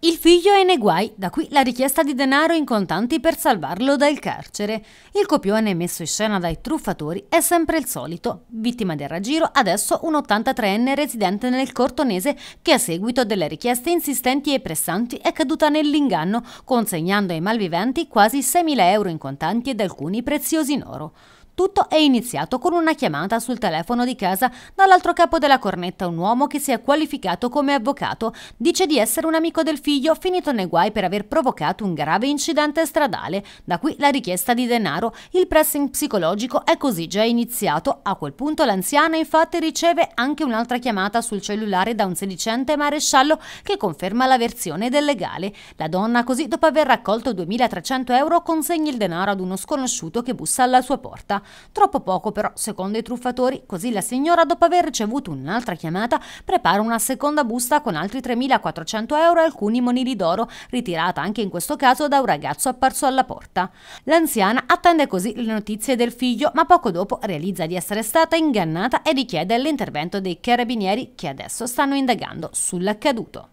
Il figlio è nei guai, da qui la richiesta di denaro in contanti per salvarlo dal carcere. Il copione messo in scena dai truffatori è sempre il solito. Vittima del raggiro, adesso un 83enne residente nel Cortonese che a seguito delle richieste insistenti e pressanti è caduta nell'inganno, consegnando ai malviventi quasi 6.000 euro in contanti ed alcuni preziosi in oro. Tutto è iniziato con una chiamata sul telefono di casa dall'altro capo della cornetta un uomo che si è qualificato come avvocato, dice di essere un amico del figlio finito nei guai per aver provocato un grave incidente stradale, da qui la richiesta di denaro, il pressing psicologico è così già iniziato, a quel punto l'anziana infatti riceve anche un'altra chiamata sul cellulare da un sedicente maresciallo che conferma la versione del legale, la donna così dopo aver raccolto 2300 euro consegna il denaro ad uno sconosciuto che bussa alla sua porta, Troppo poco però, secondo i truffatori, così la signora dopo aver ricevuto un'altra chiamata prepara una seconda busta con altri 3.400 euro e alcuni monili d'oro, ritirata anche in questo caso da un ragazzo apparso alla porta. L'anziana attende così le notizie del figlio ma poco dopo realizza di essere stata ingannata e richiede l'intervento dei carabinieri che adesso stanno indagando sull'accaduto.